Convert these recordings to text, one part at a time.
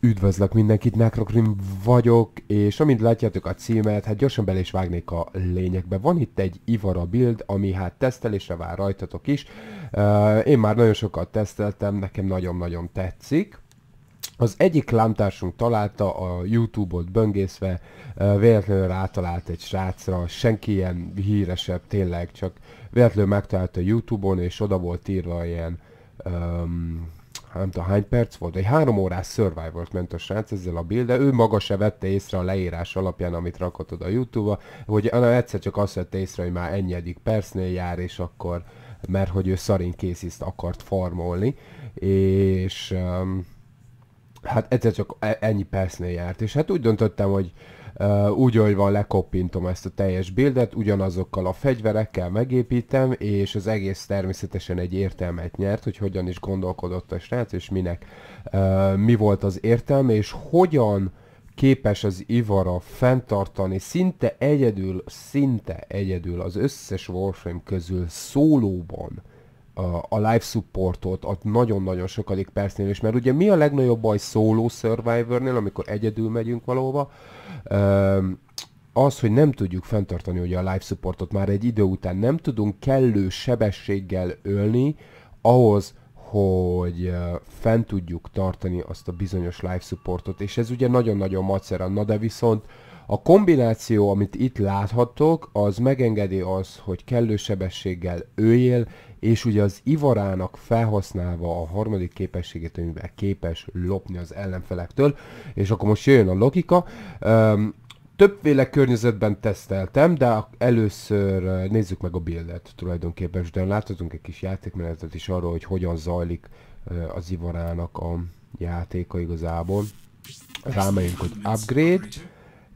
Üdvözlök mindenkit, Necrokrim vagyok, és amint látjátok a címet, hát gyorsan bele is vágnék a lényegbe. Van itt egy Ivara build, ami hát tesztelésre vár rajtatok is. én már nagyon sokat teszteltem, nekem nagyon-nagyon tetszik. Az egyik lámtársunk találta a Youtube-ot böngészve, véletlenül rátalált egy srácra, senki ilyen híresebb tényleg, csak véletlenül megtalálta a Youtube-on, és oda volt írva ilyen nem tudom hány perc volt, egy három órás survival ment a srác ezzel a build, de ő maga se vette észre a leírás alapján, amit rakott oda a Youtube-ba, hogy egyszer csak azt vette észre, hogy már ennyedik percnél jár, és akkor, mert hogy ő szarin készízt akart farmolni, és um, hát egyszer csak e-, ennyi percnél járt, és hát úgy döntöttem, hogy úgy, hogy van, lekoppintom ezt a teljes bildet, ugyanazokkal a fegyverekkel megépítem, és az egész természetesen egy értelmet nyert, hogy hogyan is gondolkodott a srác, és minek mi volt az értelme, és hogyan képes az Ivara fenntartani szinte egyedül, szinte egyedül az összes Warframe közül szólóban a, a live supportot a nagyon-nagyon sokadik percnél is, mert ugye mi a legnagyobb baj solo survivornél, amikor egyedül megyünk valóba, az, hogy nem tudjuk fenntartani ugye a live supportot már egy idő után, nem tudunk kellő sebességgel ölni ahhoz, hogy fent tudjuk tartani azt a bizonyos live supportot, és ez ugye nagyon-nagyon macera, na de viszont a kombináció, amit itt láthatok, az megengedi az, hogy kellő sebességgel őjél, és ugye az ivarának felhasználva a harmadik képességét, amivel képes lopni az ellenfelektől, és akkor most jön a logika. Um, Többféle környezetben teszteltem, de először nézzük meg a buildet tulajdonképpen, de láthatunk egy kis játékmenetet is arról, hogy hogyan zajlik az ivarának a játéka igazából. Rámegyünk, hogy upgrade,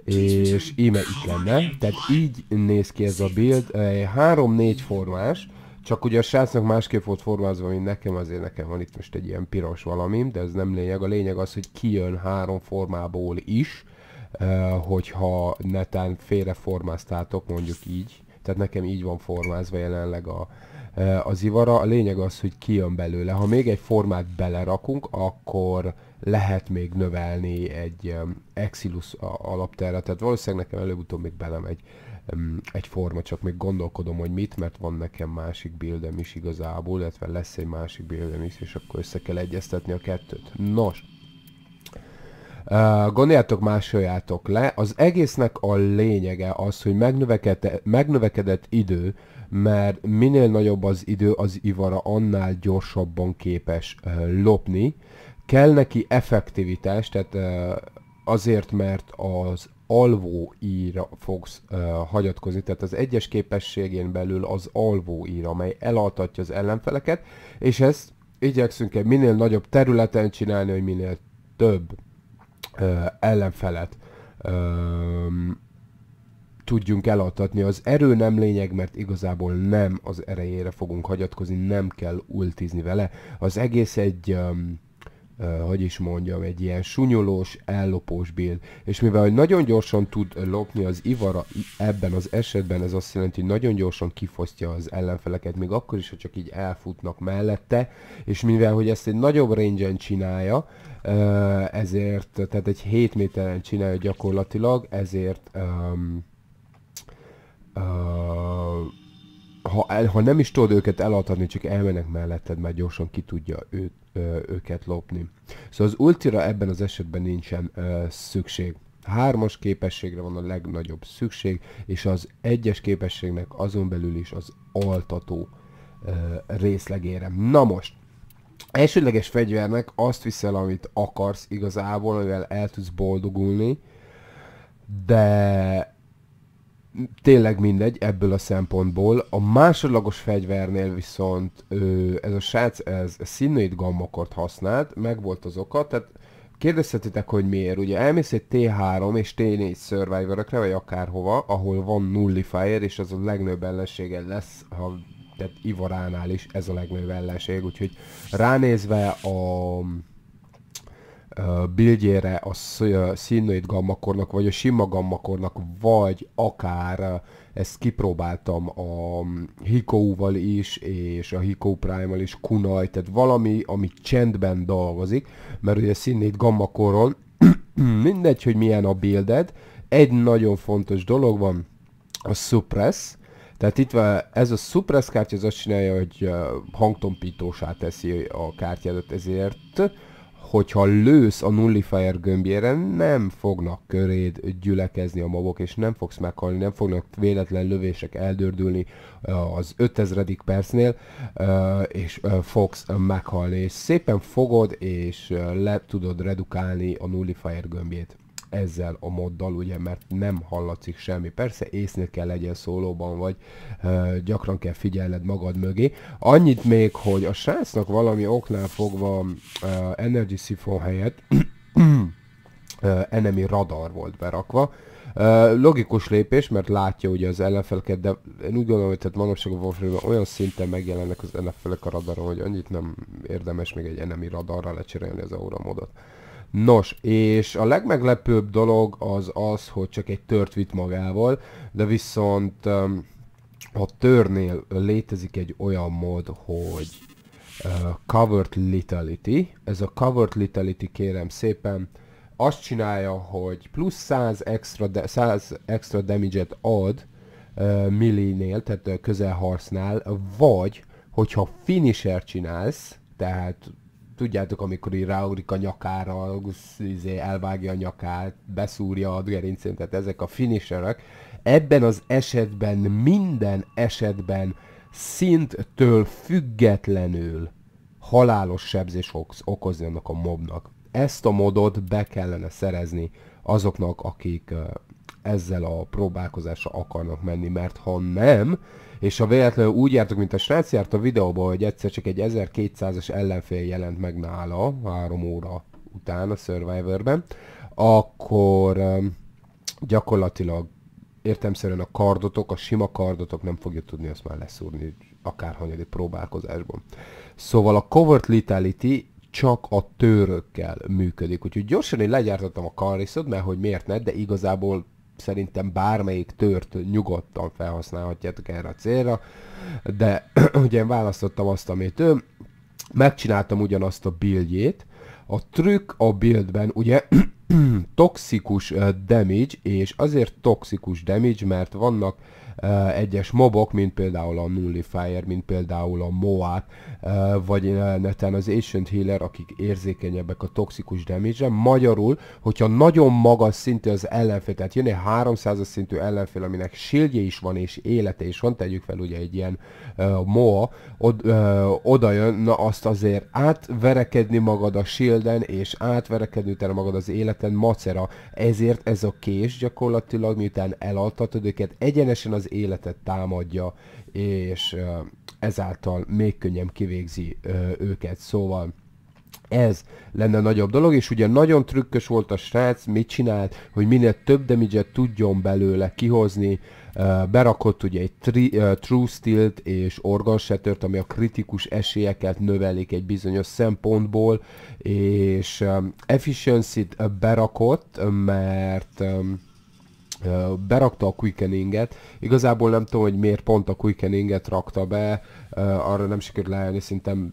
és íme itt lenne, tehát így néz ki ez a build, 3-4 formás, csak ugye a srácnak másképp volt formázva, mint nekem, azért nekem van itt most egy ilyen piros valamim, de ez nem lényeg. A lényeg az, hogy kijön három formából is, eh, hogyha netán félreformáztátok, mondjuk így. Tehát nekem így van formázva jelenleg a, eh, az ivara. A lényeg az, hogy kijön belőle. Ha még egy formát belerakunk, akkor lehet még növelni egy um, Exilus alapterre. Tehát valószínűleg nekem előbb-utóbb még belemegy forma, csak még gondolkodom, hogy mit, mert van nekem másik bildem is igazából, illetve lesz egy másik bildem is, és akkor össze kell egyeztetni a kettőt. Nos, Uh, gondoljátok, másoljátok le. Az egésznek a lényege az, hogy megnövekedett, megnövekedett idő, mert minél nagyobb az idő, az ivara annál gyorsabban képes uh, lopni. Kell neki effektivitás, tehát uh, azért, mert az íra fogsz uh, hagyatkozni, tehát az egyes képességén belül az alvóír, amely elaltatja az ellenfeleket, és ezt igyekszünk egy minél nagyobb területen csinálni, hogy minél több uh, ellenfelet uh, tudjunk elaltatni. Az erő nem lényeg, mert igazából nem az erejére fogunk hagyatkozni, nem kell ultizni vele. Az egész egy um, hogy is mondjam, egy ilyen sunyolós, ellopós build. És mivel hogy nagyon gyorsan tud lopni az Ivara ebben az esetben, ez azt jelenti, hogy nagyon gyorsan kifosztja az ellenfeleket, még akkor is, ha csak így elfutnak mellette, és mivel hogy ezt egy nagyobb range csinálja, ezért, tehát egy 7 méteren csinálja gyakorlatilag, ezért um, uh, ha, el, ha nem is tudod őket eladni, csak elmennek melletted, mert gyorsan ki tudja ő, ö, őket lopni. Szóval az ultira ebben az esetben nincsen ö, szükség. Hármas képességre van a legnagyobb szükség, és az egyes képességnek azon belül is az altató ö, részlegére. Na most, elsődleges fegyvernek azt viszel, amit akarsz igazából, amivel el tudsz boldogulni, de tényleg mindegy ebből a szempontból. A másodlagos fegyvernél viszont ö, ez a srác ez, ez színoid gammokort használt, meg volt az oka, tehát kérdezhetitek, hogy miért. Ugye elmész egy T3 és T4 survivor vagy akárhova, ahol van nullifier, és az a legnagyobb ellensége lesz, ha tehát Ivaránál is ez a legnagyobb ellenség, úgyhogy ránézve a bildjére a színoid gammakornak, vagy a sima gammakornak, vagy akár ezt kipróbáltam a mm, Hikóval is, és a Hikó Prime-mal is, kunaj, tehát valami, ami csendben dolgozik, mert ugye színét gammakoron, mindegy, hogy milyen a bilded, egy nagyon fontos dolog van, a suppress, tehát itt ez a suppress kártya az azt csinálja, hogy hangtompítósá teszi a kártyádat, ezért hogyha lősz a nullifier gömbjére, nem fognak köréd gyülekezni a mobok, és nem fogsz meghalni, nem fognak véletlen lövések eldördülni az 5000. percnél, és fogsz meghalni, és szépen fogod, és le tudod redukálni a nullifier gömbjét ezzel a moddal, ugye, mert nem hallatszik semmi. Persze észnél kell legyen szólóban, vagy ö, gyakran kell figyelned magad mögé. Annyit még, hogy a srácnak valami oknál fogva ö, Energy Siphon helyett ö, enemy radar volt berakva, Uh, logikus lépés, mert látja ugye az ellenfeleket, de én úgy gondolom, hogy tehát manapság a warframe olyan szinten megjelennek az ellenfelek a radaron, hogy annyit nem érdemes még egy enemi radarra lecserélni az aura modot. Nos, és a legmeglepőbb dolog az az, hogy csak egy tört vitt magával, de viszont um, a törnél létezik egy olyan mód, hogy uh, covered Litality. Ez a Covered Litality kérem szépen azt csinálja, hogy plusz 100 extra, de, 100 extra damage-et ad uh, millinél, tehát uh, közelharcnál, vagy hogyha finisher csinálsz, tehát tudjátok, amikor így ráugrik a nyakára, izé, elvágja a nyakát, beszúrja a gerincén, tehát ezek a finisherek. Ebben az esetben, minden esetben szinttől függetlenül halálos sebzés okozni annak a mobnak. Ezt a modot be kellene szerezni azoknak, akik ezzel a próbálkozásra akarnak menni, mert ha nem, és ha véletlenül úgy jártok, mint a srác járt a videóban, hogy egyszer csak egy 1200-as ellenfél jelent meg nála, három óra után a Survivorben, akkor um, gyakorlatilag értemszerűen a kardotok, a sima kardotok nem fogja tudni azt már leszúrni akárhanyadik próbálkozásban. Szóval a covert lethality csak a törökkel működik. Úgyhogy gyorsan én legyártottam a karriszot, mert hogy miért ne, de igazából szerintem bármelyik tört nyugodtan felhasználhatjátok erre a célra, de ugye én választottam azt, amit ő, megcsináltam ugyanazt a buildjét, a trükk a buildben ugye toxikus damage, és azért toxikus damage, mert vannak Eh, egyes mobok, mint például a Nullifier, mint például a Moat, eh, vagy netán az Ancient Healer, akik érzékenyebbek a toxikus damage -re. Magyarul, hogyha nagyon magas szintű az ellenfél, tehát jön egy 300 szintű ellenfél, aminek shieldje is van és élete is van, tegyük fel ugye egy ilyen uh, Moa, od, uh, oda jön, na azt azért átverekedni magad a shielden, és átverekedni utána magad az életen macera. Ezért ez a kés gyakorlatilag, miután elaltatod őket egyenesen az az életet támadja, és ezáltal még könnyen kivégzi őket. Szóval ez lenne a nagyobb dolog, és ugye nagyon trükkös volt a srác, mit csinált, hogy minél több damage tudjon belőle kihozni, berakott ugye egy tri, uh, True steel és Organ Shattert, ami a kritikus esélyeket növelik egy bizonyos szempontból, és um, Efficiency-t berakott, mert um, berakta a quickeninget. Igazából nem tudom, hogy miért pont a quickeninget rakta be, arra nem sikerült leállni, szerintem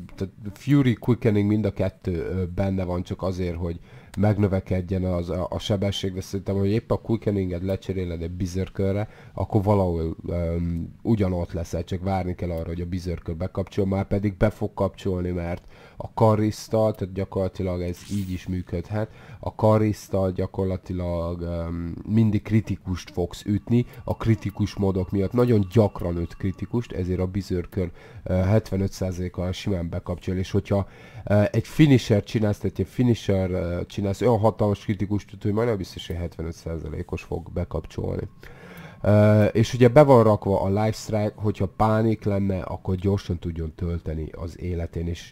Fury quickening mind a kettő benne van, csak azért, hogy megnövekedjen az, a, a sebesség, de szerintem, hogy épp a quickeninget lecseréled egy bizörkörre, akkor valahol um, ugyanott leszel, csak várni kell arra, hogy a bizörkör bekapcsol, már pedig be fog kapcsolni, mert a karisztal, tehát gyakorlatilag ez így is működhet, a karisztal gyakorlatilag um, mindig kritikust fogsz ütni, a kritikus modok miatt nagyon gyakran öt kritikust, ezért a bizőrkör uh, eh, 75%-kal simán bekapcsol, és hogyha uh, egy finisher csinálsz, tehát egy finisher uh, csinálsz olyan hatalmas kritikust, hogy majdnem biztos, hogy 75%-os fog bekapcsolni. Uh, és ugye be van rakva a life strike, hogyha pánik lenne, akkor gyorsan tudjon tölteni az életén, és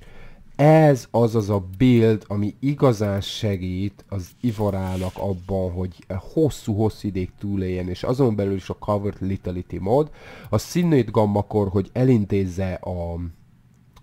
ez az az a build, ami igazán segít az Ivorának abban, hogy hosszú-hosszú idég túléljen, és azon belül is a Covered Litality mod, a színét gammakor, hogy elintézze a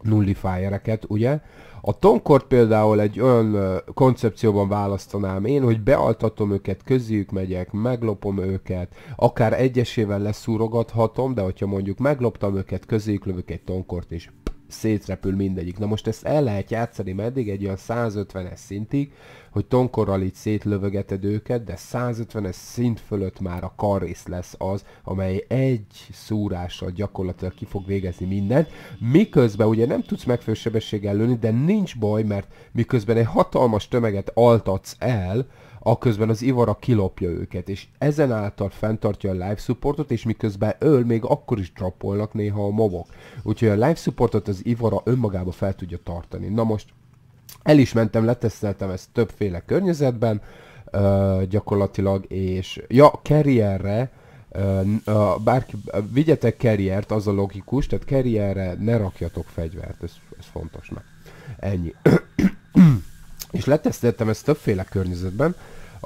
nullifiereket, ugye? A Tonkort például egy olyan koncepcióban választanám én, hogy bealtatom őket, közéjük megyek, meglopom őket, akár egyesével leszúrogathatom, de hogyha mondjuk megloptam őket, közéjük lövök egy Tonkort, és szétrepül mindegyik. Na most ezt el lehet játszani meddig egy olyan 150-es szintig, hogy tonkorral így szétlövögeted őket, de 150-es szint fölött már a karrész lesz az, amely egy szúrással gyakorlatilag ki fog végezni mindent, miközben ugye nem tudsz megfősebességgel lőni, de nincs baj, mert miközben egy hatalmas tömeget altatsz el, aközben az ivara kilopja őket, és ezen által fenntartja a live supportot, és miközben öl, még akkor is drapolnak néha a mobok. Úgyhogy a live supportot az ivara önmagába fel tudja tartani. Na most el is mentem, leteszteltem ezt többféle környezetben, uh, gyakorlatilag, és ja, carrierre, uh, uh, bárki, uh, vigyetek carriert, az a logikus, tehát carrierre ne rakjatok fegyvert, ez, ez fontos meg. Ennyi. és leteszteltem ezt többféle környezetben,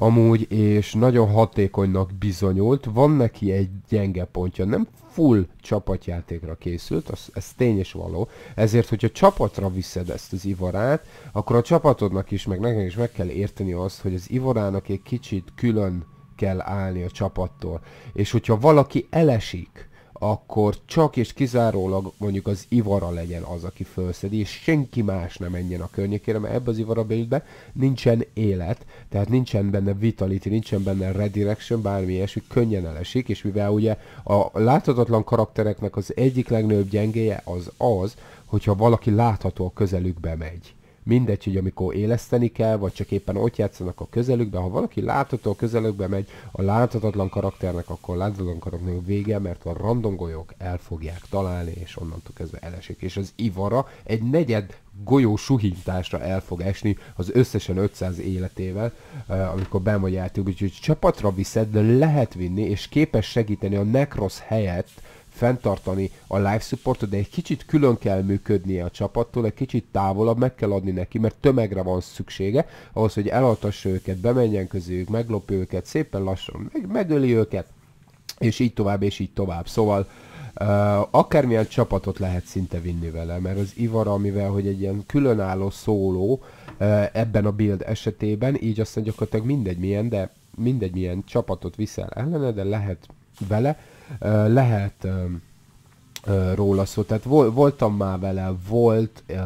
amúgy, és nagyon hatékonynak bizonyult. Van neki egy gyenge pontja, nem full csapatjátékra készült, az, ez tény és való. Ezért, hogyha csapatra viszed ezt az ivarát, akkor a csapatodnak is, meg nekem is meg kell érteni azt, hogy az ivarának egy kicsit külön kell állni a csapattól. És hogyha valaki elesik, akkor csak és kizárólag mondjuk az ivara legyen az, aki felszedi, és senki más nem menjen a környékére, mert ebbe az ivara bőjtbe nincsen élet, tehát nincsen benne vitality, nincsen benne redirection, bármi ilyesmi, könnyen elesik, és mivel ugye a láthatatlan karaktereknek az egyik legnagyobb gyengéje az az, hogyha valaki látható a közelükbe megy mindegy, hogy amikor éleszteni kell, vagy csak éppen ott játszanak a közelükbe, ha valaki látható közelükbe megy a láthatatlan karakternek, akkor a láthatatlan karakternek vége, mert a random golyók el fogják találni, és onnantól kezdve elesik. És az ivara egy negyed golyó suhintásra el fog esni az összesen 500 életével, eh, amikor ben vagy játékban, úgyhogy csapatra viszed, de lehet vinni, és képes segíteni a Necros helyett, fenntartani a live supportot, de egy kicsit külön kell működnie a csapattól, egy kicsit távolabb meg kell adni neki, mert tömegre van szüksége, ahhoz, hogy elaltassa őket, bemenjen közéjük, meglopja őket, szépen lassan meg, megöli őket, és így tovább, és így tovább. Szóval Uh, akármilyen csapatot lehet szinte vinni vele, mert az Ivara, amivel hogy egy ilyen különálló szóló uh, ebben a build esetében, így aztán gyakorlatilag mindegy milyen, de mindegy milyen csapatot viszel ellene, de lehet vele lehet róla szó. Tehát voltam már vele, volt uh,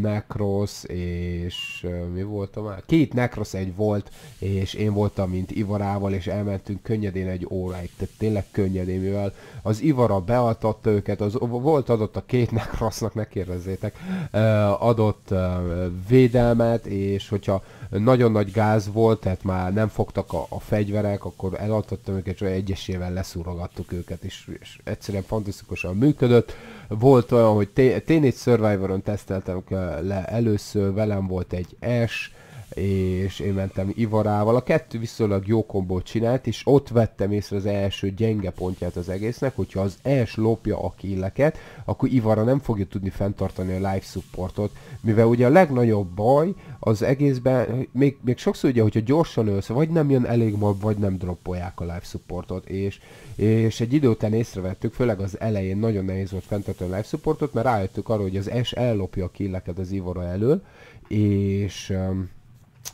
Necros, és mi voltam már? Két Necros egy volt, és én voltam, mint Ivarával, és elmentünk könnyedén egy óráig, tehát tényleg könnyedén, mivel az Ivara beadta őket, az volt adott a két Necrosnak, ne kérdezzétek, adott védelmet, és hogyha nagyon nagy gáz volt, tehát már nem fogtak a, a fegyverek, akkor eladhattam őket, és egyesével leszúrogattuk őket, és, és egyszerűen fantasztikusan működött. Volt olyan, hogy Teenage Survivor-on teszteltem eh, le először, velem volt egy S, és én mentem Ivarával. A kettő viszonylag jó kombót csinált, és ott vettem észre az első gyenge pontját az egésznek, hogyha az els lopja a killeket, akkor Ivara nem fogja tudni fenntartani a life supportot, mivel ugye a legnagyobb baj az egészben, még, még sokszor ugye, hogyha gyorsan ölsz, vagy nem jön elég mob, vagy nem droppolják a life supportot, és, és egy idő után észrevettük, főleg az elején nagyon nehéz volt fenntartani a life supportot, mert rájöttük arra, hogy az S ellopja a killeket az Ivara elől, és um,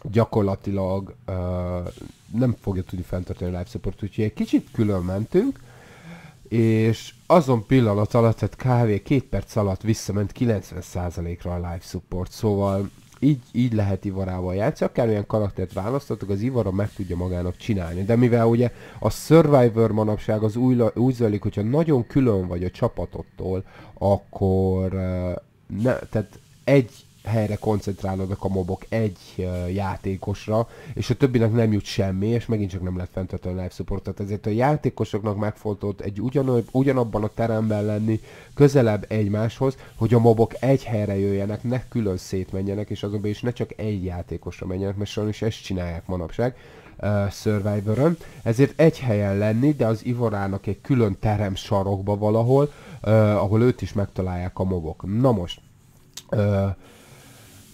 gyakorlatilag uh, nem fogja tudni fenntartani a live support, úgyhogy egy kicsit külön mentünk, és azon pillanat alatt, tehát kávé két perc alatt visszament 90%-ra a live support, szóval így, így lehet Ivarával játszani, akármilyen karaktert választottuk, az Ivara meg tudja magának csinálni. De mivel ugye a Survivor manapság az új, úgy zajlik, hogyha nagyon külön vagy a csapatottól, akkor ne, tehát egy helyre koncentrálódnak a mobok egy játékosra, és a többinek nem jut semmi, és megint csak nem lehet fenntartani a live supportot. Ezért a játékosoknak megfontolt egy ugyan, ugyanabban a teremben lenni, közelebb egymáshoz, hogy a mobok egy helyre jöjjenek, ne külön szétmenjenek, és azonban is ne csak egy játékosra menjenek, mert sajnos ezt csinálják manapság uh, Survivor-ön, ezért egy helyen lenni, de az Ivorának egy külön terem sarokba valahol, uh, ahol őt is megtalálják a mobok. Na most, uh,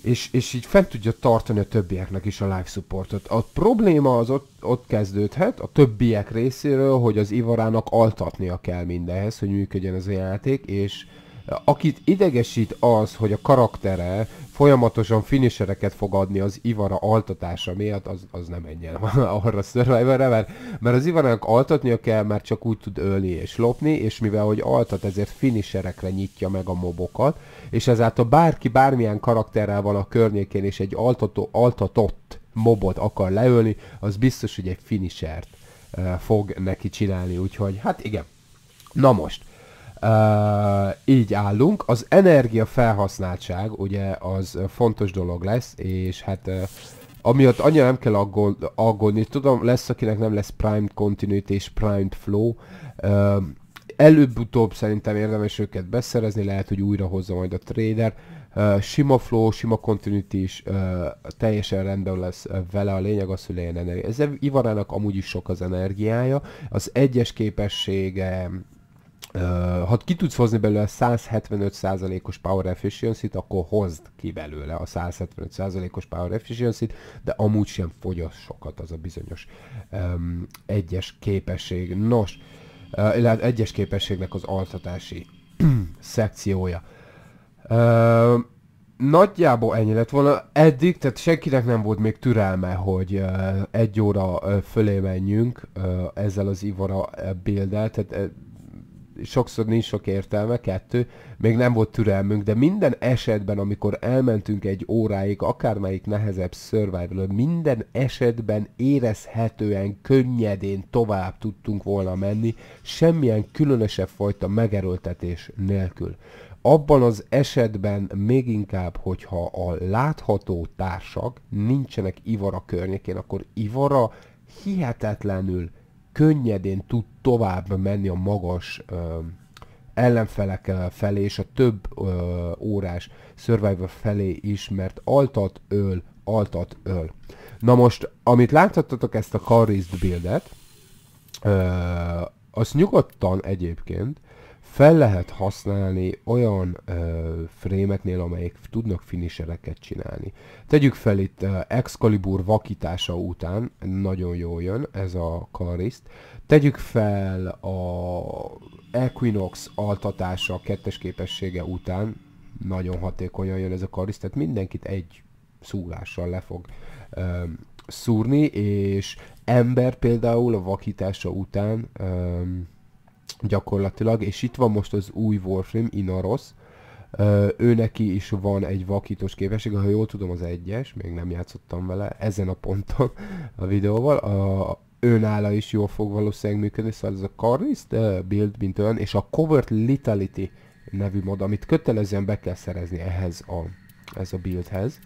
és, és így fent tudja tartani a többieknek is a live supportot. A probléma az ott, ott kezdődhet a többiek részéről, hogy az Ivarának altatnia kell mindenhez, hogy működjön az a játék, és Akit idegesít az, hogy a karaktere folyamatosan finishereket fog adni az Ivara altatása miatt, az, az nem menjen arra survivor Survivorre, mert, mert az Ivarának altatnia kell, mert csak úgy tud ölni és lopni, és mivel hogy altat, ezért finisherekre nyitja meg a mobokat, és ezáltal bárki bármilyen karakterrel van a környékén, és egy altató, altatott mobot akar leölni, az biztos, hogy egy finishert eh, fog neki csinálni, úgyhogy hát igen. Na most, Uh, így állunk. Az energia felhasználtság ugye az fontos dolog lesz, és hát uh, amiatt annyira nem kell aggol, aggolni. Tudom, lesz akinek nem lesz Prime Continuity és Prime Flow. Uh, Előbb-utóbb szerintem érdemes őket beszerezni, lehet, hogy újra hozza majd a trader. Uh, sima flow, sima continuity is uh, teljesen rendben lesz uh, vele, a lényeg az, hogy legyen energia. Ez Ivarának amúgy is sok az energiája, az egyes képessége Uh, ha ki tudsz hozni belőle 175%-os power efficiency-t, akkor hozd ki belőle a 175%-os power efficiency-t, de amúgy sem fogyaszt sokat az a bizonyos um, egyes képesség. Nos, illetve uh, egyes képességnek az altatási szekciója. Uh, nagyjából ennyi lett volna. Eddig, tehát senkinek nem volt még türelme, hogy uh, egy óra uh, fölé menjünk uh, ezzel az Ivara uh, tehát uh, sokszor nincs sok értelme, kettő, még nem volt türelmünk, de minden esetben, amikor elmentünk egy óráig, akármelyik nehezebb survival minden esetben érezhetően, könnyedén tovább tudtunk volna menni, semmilyen különösebb fajta megerőltetés nélkül. Abban az esetben még inkább, hogyha a látható társak nincsenek Ivara környékén, akkor Ivara hihetetlenül könnyedén tud tovább menni a magas ö, ellenfelek felé és a több ö, órás Survivor felé is, mert altat öl, altat öl. Na most, amit láthattatok ezt a Carist buildet, ö, azt nyugodtan egyébként fel lehet használni olyan ö, frémeknél, amelyek tudnak finisereket csinálni. Tegyük fel itt ö, Excalibur vakítása után, nagyon jól jön ez a kariszt. Tegyük fel a Equinox altatása kettes képessége után, nagyon hatékonyan jön ez a kariszt, tehát mindenkit egy szúrással le fog ö, szúrni, és ember például a vakítása után... Ö, gyakorlatilag, és itt van most az új Warframe, Inaros, ő neki is van egy vakítós képesség, ha jól tudom az egyes, még nem játszottam vele ezen a ponton a videóval, a, ő nála is jól fog valószínűleg működni, szóval ez a Carnist build, mint olyan, és a Covert Litality nevű mod, amit kötelezően be kell szerezni ehhez a, ez a buildhez,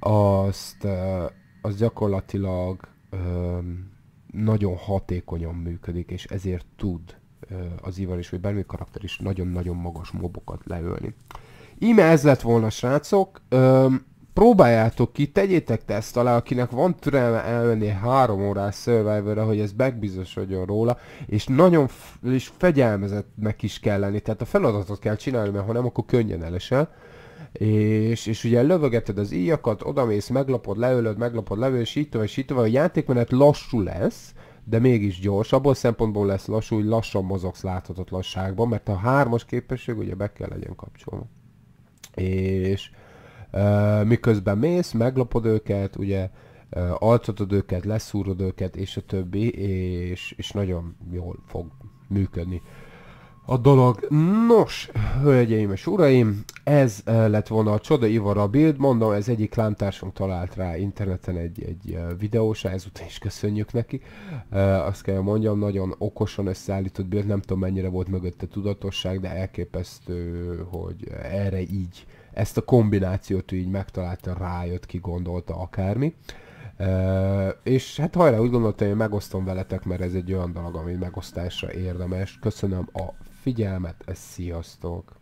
azt az gyakorlatilag um, nagyon hatékonyan működik, és ezért tud az ivar is, vagy belül karakter is nagyon-nagyon magas mobokat leölni. Íme ez lett volna, srácok. Öm, próbáljátok ki, tegyétek teszt alá, akinek van türelme elvenni három órás survivor hogy ez megbizosodjon róla, és nagyon és meg is kell lenni, tehát a feladatot kell csinálni, mert ha nem, akkor könnyen elesel. És, és ugye lövögeted az íjakat, odamész, meglapod, leölöd, meglapod, leölöd, és így tovább, és így tovább. A játékmenet lassú lesz, de mégis gyors. Abból szempontból lesz lassú, hogy lassan mozogsz láthatatlanságban, mert a hármas képesség ugye be kell legyen kapcsolva. És e, miközben mész, meglopod őket, ugye e, altatod őket, leszúrod őket, és a többi, és, és nagyon jól fog működni a dolog. Nos, hölgyeim és uraim, ez eh, lett volna a Csoda Ivara Build. Mondom, ez egyik lámtársunk talált rá interneten egy, egy eh, videósra, ezután is köszönjük neki. Eh, azt kell mondjam, nagyon okosan összeállított build, nem tudom mennyire volt mögötte tudatosság, de elképesztő, hogy erre így, ezt a kombinációt így megtalálta, rájött, ki gondolta akármi. Uh, és hát hajrá, úgy gondoltam, hogy megosztom veletek, mert ez egy olyan dolog, ami megosztásra érdemes. Köszönöm a figyelmet, sziasztok!